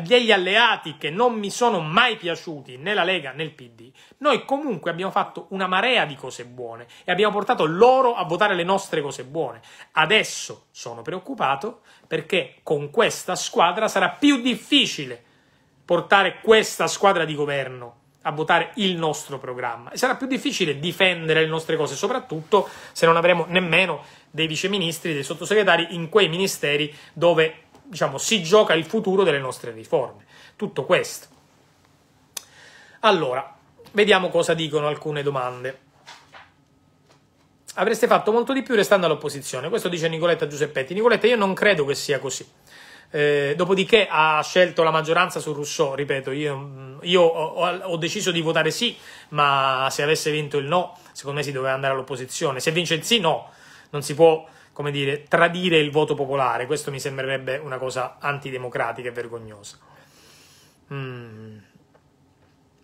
degli alleati che non mi sono mai piaciuti, né la Lega né il PD, noi comunque abbiamo fatto una marea di cose buone e abbiamo portato loro a votare le nostre cose buone. Adesso sono preoccupato perché con questa squadra sarà più difficile portare questa squadra di governo a votare il nostro programma e sarà più difficile difendere le nostre cose, soprattutto se non avremo nemmeno dei viceministri, dei sottosegretari in quei ministeri dove diciamo, si gioca il futuro delle nostre riforme. Tutto questo. Allora, vediamo cosa dicono alcune domande. Avreste fatto molto di più restando all'opposizione. Questo dice Nicoletta Giuseppetti. Nicoletta, io non credo che sia così. Eh, dopodiché ha scelto la maggioranza su Rousseau, ripeto, io, mm, io ho, ho, deciso di votare sì, ma se avesse vinto il no, secondo me si doveva andare all'opposizione. Se vince il sì, no, non si può, come dire, tradire il voto popolare. Questo mi sembrerebbe una cosa antidemocratica e vergognosa. Mm.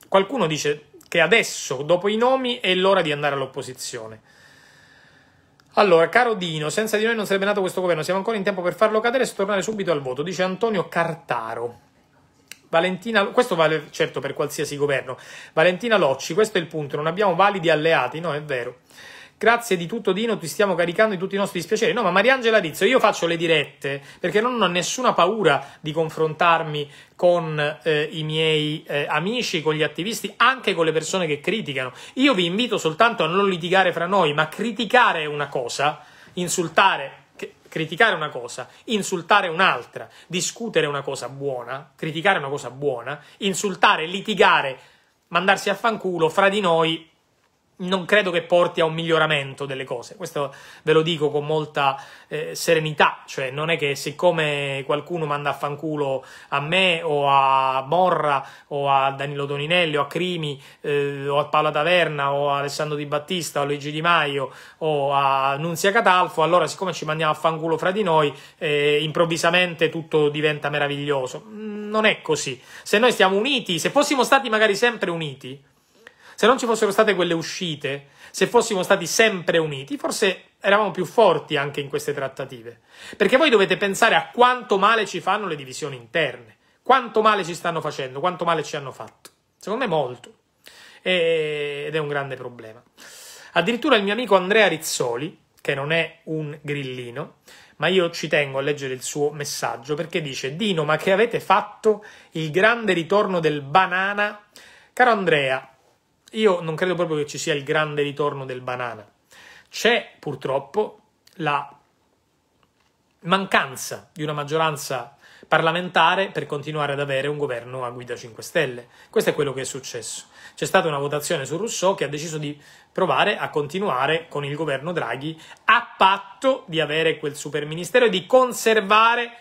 Qualcuno dice che adesso, dopo i nomi, è l'ora di andare all'opposizione. Allora, caro Dino, senza di noi non sarebbe nato questo governo, siamo ancora in tempo per farlo cadere e tornare subito al voto, dice Antonio Cartaro. Valentina, questo vale certo per qualsiasi governo. Valentina Locci, questo è il punto, non abbiamo validi alleati, no, è vero. Grazie di tutto Dino, ti stiamo caricando di tutti i nostri dispiaceri. No, ma Mariangela Rizzo, io faccio le dirette perché non ho nessuna paura di confrontarmi con eh, i miei eh, amici, con gli attivisti, anche con le persone che criticano. Io vi invito soltanto a non litigare fra noi, ma criticare una cosa, insultare criticare una cosa, insultare un'altra, discutere una cosa buona, criticare una cosa buona, insultare, litigare, mandarsi a fanculo fra di noi non credo che porti a un miglioramento delle cose. Questo ve lo dico con molta eh, serenità, cioè non è che siccome qualcuno manda a fanculo a me o a Morra o a Danilo Doninelli o a Crimi eh, o a Paola Taverna o a Alessandro Di Battista o a Luigi Di Maio o a Nunzia Catalfo, allora siccome ci mandiamo a fanculo fra di noi, eh, improvvisamente tutto diventa meraviglioso. Mm, non è così. Se noi stiamo uniti, se fossimo stati magari sempre uniti, se non ci fossero state quelle uscite, se fossimo stati sempre uniti, forse eravamo più forti anche in queste trattative. Perché voi dovete pensare a quanto male ci fanno le divisioni interne, quanto male ci stanno facendo, quanto male ci hanno fatto. Secondo me molto. E... Ed è un grande problema. Addirittura il mio amico Andrea Rizzoli, che non è un grillino, ma io ci tengo a leggere il suo messaggio perché dice: Dino, ma che avete fatto il grande ritorno del banana? Caro Andrea, io non credo proprio che ci sia il grande ritorno del banana. C'è purtroppo la mancanza di una maggioranza parlamentare per continuare ad avere un governo a guida 5 Stelle. Questo è quello che è successo. C'è stata una votazione su Rousseau che ha deciso di provare a continuare con il governo Draghi a patto di avere quel superministero e di conservare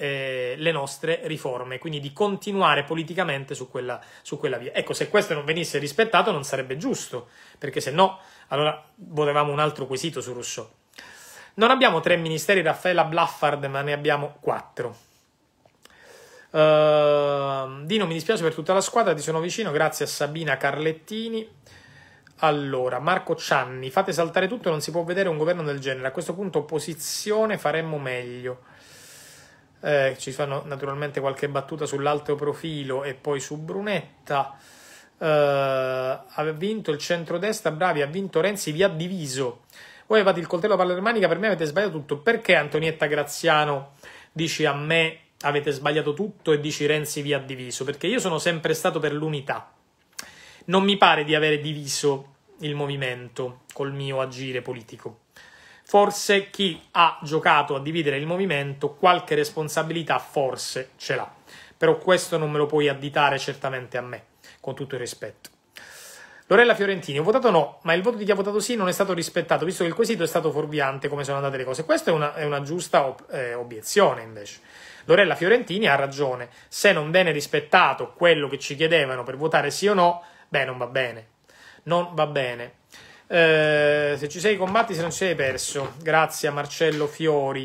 eh, le nostre riforme, quindi di continuare politicamente su quella, su quella, via. Ecco, se questo non venisse rispettato non sarebbe giusto, perché se no, allora volevamo un altro quesito su Rousseau. Non abbiamo tre ministeri Raffaella Blaffard, ma ne abbiamo quattro. Uh, Dino, mi dispiace per tutta la squadra, ti sono vicino, grazie a Sabina Carlettini. Allora, Marco Cianni, fate saltare tutto, non si può vedere un governo del genere. A questo punto opposizione faremmo meglio. Eh, ci fanno naturalmente qualche battuta sull'alto profilo e poi su Brunetta. Eh, ha vinto il centrodestra, bravi, ha vinto Renzi, vi ha diviso. Voi avete il coltello palermanica, per me avete sbagliato tutto. Perché Antonietta Graziano dici a me avete sbagliato tutto e dici Renzi vi ha diviso? Perché io sono sempre stato per l'unità. Non mi pare di avere diviso il movimento col mio agire politico forse chi ha giocato a dividere il movimento qualche responsabilità forse ce l'ha. Però questo non me lo puoi additare certamente a me, con tutto il rispetto. Lorella Fiorentini, ho votato no, ma il voto di chi ha votato sì non è stato rispettato, visto che il quesito è stato fuorviante come sono andate le cose. Questa è una, è una giusta ob- eh, obiezione, invece. Lorella Fiorentini ha ragione, se non viene rispettato quello che ci chiedevano per votare sì o no, beh, non va bene. Non va bene. Eh, se ci sei combatti, se non ci sei perso. Grazie a Marcello Fiori.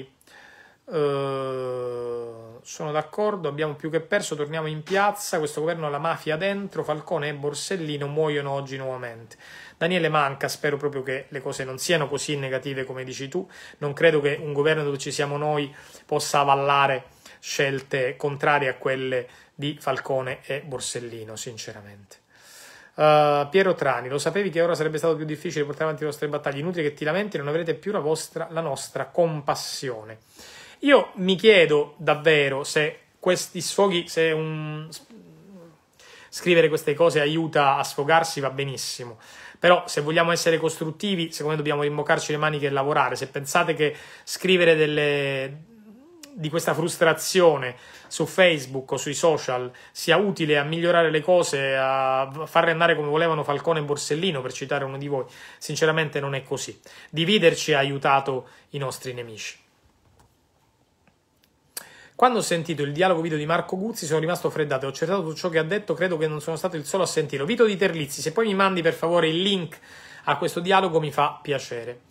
Eh, sono d'accordo, abbiamo più che perso, torniamo in piazza, questo governo ha la mafia dentro, Falcone e Borsellino muoiono oggi nuovamente. Daniele manca, spero proprio che le cose non siano così negative come dici tu, non credo che un governo dove ci siamo noi possa avallare scelte contrarie a quelle di Falcone e Borsellino, sinceramente. Uh, Piero Trani, lo sapevi che ora sarebbe stato più difficile portare avanti le vostre battaglie? Inutile che ti lamenti, non avrete più la, vostra, la nostra compassione. Io mi chiedo davvero se questi sfoghi, se un... scrivere queste cose aiuta a sfogarsi, va benissimo. Però se vogliamo essere costruttivi, secondo me dobbiamo rimboccarci le maniche e lavorare. Se pensate che scrivere delle, di questa frustrazione su Facebook o sui social sia utile a migliorare le cose, a farle andare come volevano Falcone e Borsellino, per citare uno di voi. Sinceramente non è così. Dividerci ha aiutato i nostri nemici. Quando ho sentito il dialogo video di Marco Guzzi sono rimasto freddato e ho accertato tutto ciò che ha detto, credo che non sono stato il solo a sentirlo. Vito di Terlizzi, se poi mi mandi per favore il link a questo dialogo mi fa piacere.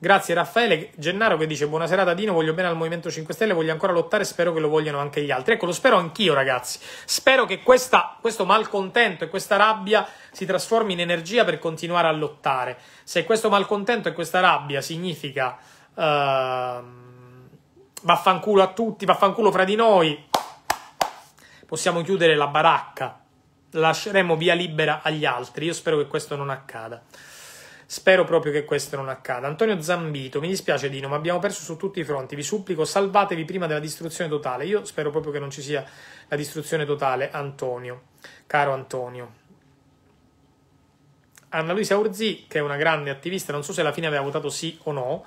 Grazie Raffaele Gennaro che dice buonasera serata Dino, voglio bene al Movimento 5 Stelle, voglio ancora lottare, spero che lo vogliano anche gli altri. Ecco, lo spero anch'io ragazzi. Spero che questa, questo malcontento e questa rabbia si trasformi in energia per continuare a lottare. Se questo malcontento e questa rabbia significa uh, vaffanculo a tutti, vaffanculo fra di noi, possiamo chiudere la baracca, lasceremo via libera agli altri. Io spero che questo non accada. Spero proprio che questo non accada. Antonio Zambito, mi dispiace Dino, ma abbiamo perso su tutti i fronti. Vi supplico, salvatevi prima della distruzione totale. Io spero proprio che non ci sia la distruzione totale, Antonio. Caro Antonio. Anna Luisa Urzi, che è una grande attivista, non so se alla fine aveva votato sì o no,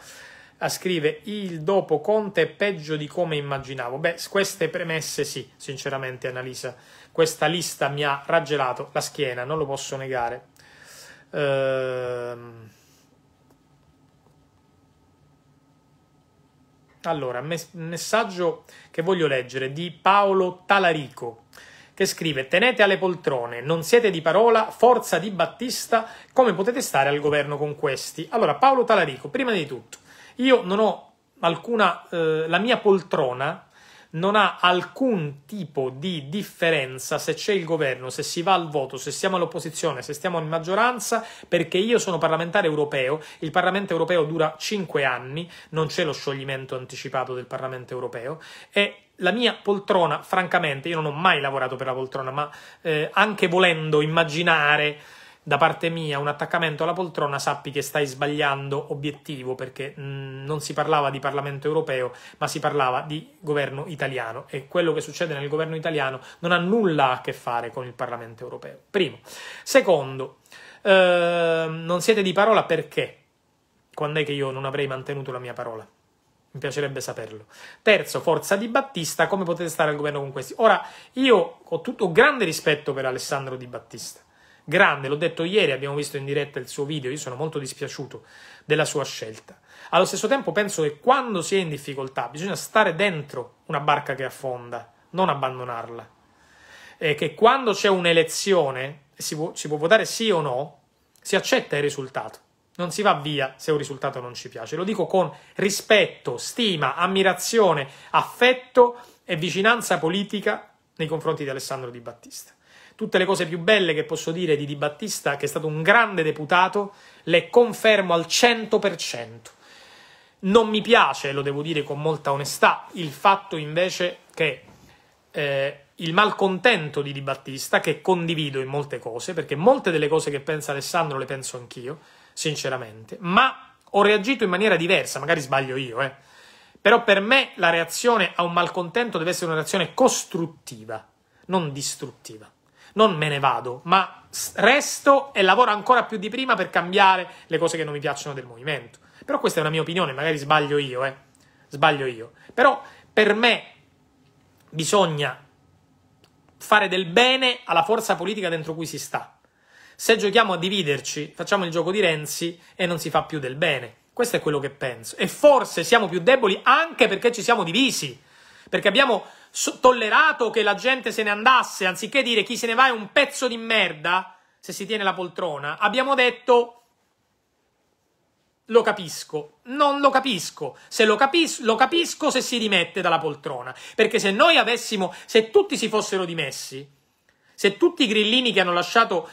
scrive il dopo Conte è peggio di come immaginavo. Beh, queste premesse sì, sinceramente Annalisa, questa lista mi ha raggelato la schiena, non lo posso negare. Ehm... Allora, mess- messaggio che voglio leggere di Paolo Talarico che scrive tenete alle poltrone, non siete di parola, forza di Battista, come potete stare al governo con questi? Allora Paolo Talarico, prima di tutto, io non ho alcuna, eh, la mia poltrona non ha alcun tipo di differenza se c'è il governo, se si va al voto, se siamo all'opposizione, se stiamo in maggioranza, perché io sono parlamentare europeo, il Parlamento europeo dura 5 anni, non c'è lo scioglimento anticipato del Parlamento europeo e la mia poltrona, francamente, io non ho mai lavorato per la poltrona, ma eh, anche volendo immaginare da parte mia un attaccamento alla poltrona, sappi che stai sbagliando obiettivo perché mh, mm, non si parlava di Parlamento europeo, ma si parlava di governo italiano e quello che succede nel governo italiano non ha nulla a che fare con il Parlamento europeo. Primo. Secondo, eh, non siete di parola perché? Quando è che io non avrei mantenuto la mia parola? Mi piacerebbe saperlo. Terzo, forza di Battista, come potete stare al governo con questi? Ora, io ho tutto grande rispetto per Alessandro Di Battista grande, l'ho detto ieri, abbiamo visto in diretta il suo video, io sono molto dispiaciuto della sua scelta. Allo stesso tempo penso che quando si è in difficoltà bisogna stare dentro una barca che affonda, non abbandonarla. E che quando c'è un'elezione, si può, si può votare sì o no, si accetta il risultato. Non si va via se un risultato non ci piace. Lo dico con rispetto, stima, ammirazione, affetto e vicinanza politica nei confronti di Alessandro Di Battista. Tutte le cose più belle che posso dire di Di Battista, che è stato un grande deputato, le confermo al 100%. Non mi piace, lo devo dire con molta onestà, il fatto invece che eh, il malcontento di Di Battista, che condivido in molte cose, perché molte delle cose che pensa Alessandro le penso anch'io, sinceramente, ma ho reagito in maniera diversa, magari sbaglio io, eh. Però per me la reazione a un malcontento deve essere una reazione costruttiva, non distruttiva non me ne vado, ma resto e lavoro ancora più di prima per cambiare le cose che non mi piacciono del movimento. Però questa è una mia opinione, magari sbaglio io, eh. Sbaglio io. Però per me bisogna fare del bene alla forza politica dentro cui si sta. Se giochiamo a dividerci, facciamo il gioco di Renzi e non si fa più del bene. Questo è quello che penso. E forse siamo più deboli anche perché ci siamo divisi perché abbiamo tollerato che la gente se ne andasse, anziché dire chi se ne va è un pezzo di merda, se si tiene la poltrona, abbiamo detto lo capisco, non lo capisco, se lo, capis- lo capisco se si rimette dalla poltrona, perché se noi avessimo, se tutti si fossero dimessi, se tutti i grillini che hanno lasciato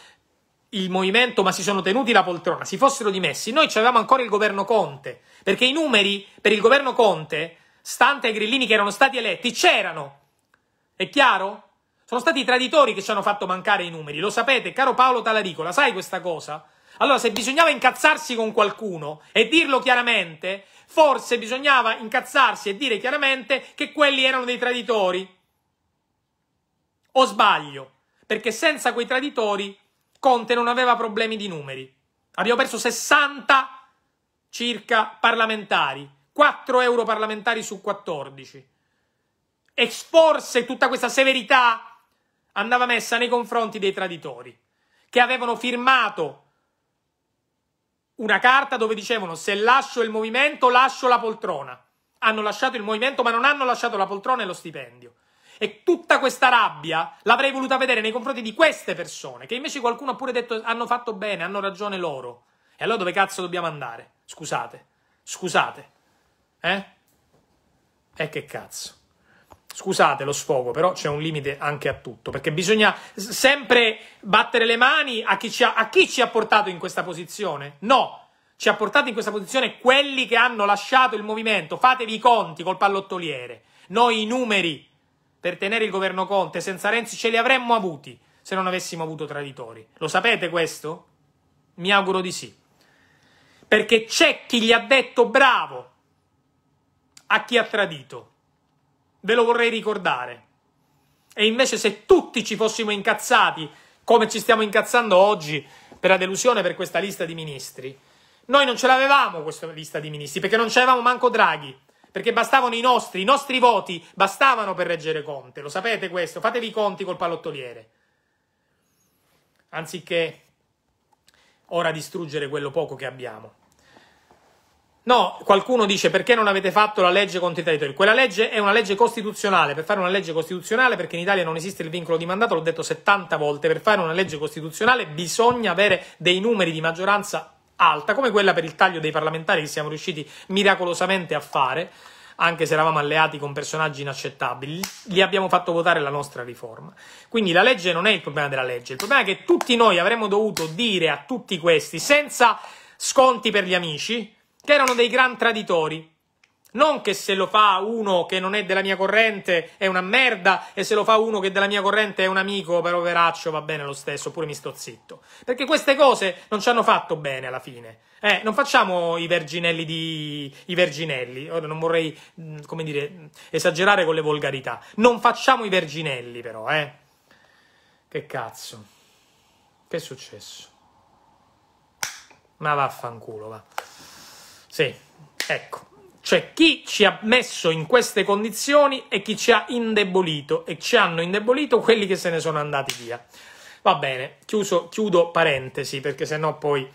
il movimento ma si sono tenuti la poltrona, si fossero dimessi, noi avevamo ancora il governo Conte, perché i numeri per il governo Conte stante ai grillini che erano stati eletti, c'erano. È chiaro? Sono stati i traditori che ci hanno fatto mancare i numeri. Lo sapete, caro Paolo Talaricola, sai questa cosa? Allora, se bisognava incazzarsi con qualcuno e dirlo chiaramente, forse bisognava incazzarsi e dire chiaramente che quelli erano dei traditori. O sbaglio? Perché senza quei traditori Conte non aveva problemi di numeri. Abbiamo perso 60 circa parlamentari. 4 euro parlamentari su 14. E forse tutta questa severità andava messa nei confronti dei traditori che avevano firmato una carta dove dicevano se lascio il movimento lascio la poltrona. Hanno lasciato il movimento ma non hanno lasciato la poltrona e lo stipendio. E tutta questa rabbia l'avrei voluta vedere nei confronti di queste persone, che invece qualcuno ha pure detto hanno fatto bene, hanno ragione loro. E allora dove cazzo dobbiamo andare? Scusate, scusate. Eh? E eh, che cazzo. Scusate lo sfogo, però c'è un limite anche a tutto, perché bisogna sempre battere le mani a chi ci ha, a chi ci ha portato in questa posizione. No, ci ha portato in questa posizione quelli che hanno lasciato il movimento. Fatevi i conti col pallottoliere. Noi i numeri per tenere il governo Conte senza Renzi ce li avremmo avuti se non avessimo avuto traditori. Lo sapete questo? Mi auguro di sì. Perché c'è chi gli ha detto bravo, a chi ha tradito. Ve lo vorrei ricordare. E invece se tutti ci fossimo incazzati, come ci stiamo incazzando oggi per la delusione per questa lista di ministri, noi non ce l'avevamo questa lista di ministri, perché non ce l'avevamo manco Draghi, perché bastavano i nostri, i nostri voti bastavano per reggere Conte, lo sapete questo, fatevi i conti col pallottoliere. Anziché ora distruggere quello poco che abbiamo. No, qualcuno dice perché non avete fatto la legge contro i territori. Quella legge è una legge costituzionale. Per fare una legge costituzionale, perché in Italia non esiste il vincolo di mandato, l'ho detto 70 volte, per fare una legge costituzionale bisogna avere dei numeri di maggioranza alta, come quella per il taglio dei parlamentari che siamo riusciti miracolosamente a fare, anche se eravamo alleati con personaggi inaccettabili, Li abbiamo fatto votare la nostra riforma. Quindi la legge non è il problema della legge, il problema è che tutti noi avremmo dovuto dire a tutti questi, senza sconti per gli amici, che erano dei gran traditori. Non che se lo fa uno che non è della mia corrente è una merda e se lo fa uno che è della mia corrente è un amico, però veraccio va bene lo stesso, oppure mi sto zitto. Perché queste cose non ci hanno fatto bene alla fine. Eh, non facciamo i verginelli di... i verginelli, ora non vorrei, mm, come dire, esagerare con le volgarità. Non facciamo i verginelli però, eh. Che cazzo. Che è successo? Ma vaffanculo, va. Sì, ecco. C'è cioè, chi ci ha messo in queste condizioni e chi ci ha indebolito e ci hanno indebolito quelli che se ne sono andati via. Va bene, chiuso, chiudo parentesi perché sennò poi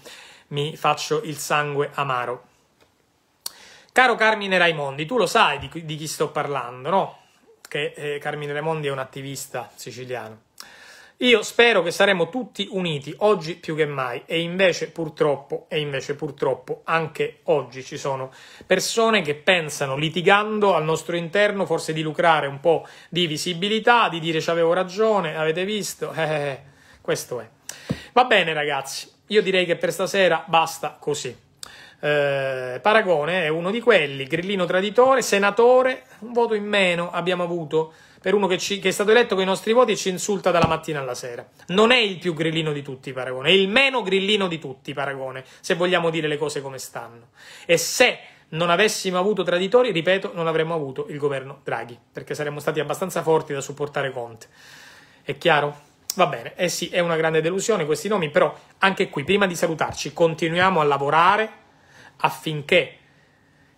mi faccio il sangue amaro. Caro Carmine Raimondi, tu lo sai di, di chi sto parlando, no? Che eh, Carmine Raimondi è un attivista siciliano. Io spero che saremo tutti uniti oggi più che mai e invece purtroppo, e invece purtroppo anche oggi ci sono persone che pensano litigando al nostro interno forse di lucrare un po' di visibilità, di dire ci avevo ragione, avete visto, eh, eh, eh, questo è. Va bene ragazzi, io direi che per stasera basta così. Eh, Paragone è uno di quelli, grillino traditore, senatore, un voto in meno abbiamo avuto per uno che, ci, che, è stato eletto con i nostri voti e ci insulta dalla mattina alla sera. Non è il più grillino di tutti, Paragone, è il meno grillino di tutti, Paragone, se vogliamo dire le cose come stanno. E se non avessimo avuto traditori, ripeto, non avremmo avuto il governo Draghi, perché saremmo stati abbastanza forti da supportare Conte. È chiaro? Va bene, eh sì, è una grande delusione questi nomi, però anche qui, prima di salutarci, continuiamo a lavorare affinché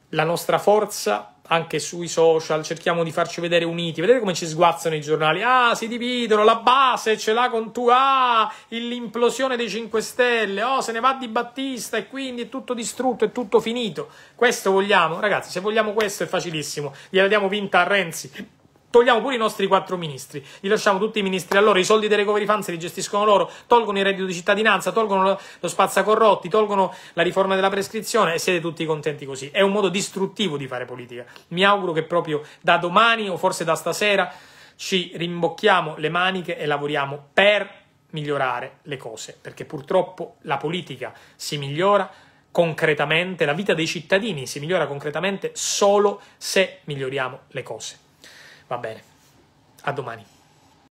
la nostra forza anche sui social, cerchiamo di farci vedere uniti. Vedete come ci sguazzano i giornali? Ah, si dividono, la base ce l'ha con tu, ah, l'implosione dei 5 Stelle, oh, se ne va di Battista e quindi è tutto distrutto, è tutto finito. Questo vogliamo? Ragazzi, se vogliamo questo è facilissimo, gliela diamo vinta a Renzi. Togliamo pure i nostri quattro ministri, li lasciamo tutti i ministri a loro, i soldi dei recovery fund li gestiscono loro, tolgono il reddito di cittadinanza, tolgono lo spazzacorrotti, tolgono la riforma della prescrizione e siete tutti contenti così. È un modo distruttivo di fare politica. Mi auguro che proprio da domani o forse da stasera ci rimbocchiamo le maniche e lavoriamo per migliorare le cose, perché purtroppo la politica si migliora concretamente, la vita dei cittadini si migliora concretamente solo se miglioriamo le cose. Va bene, a domani.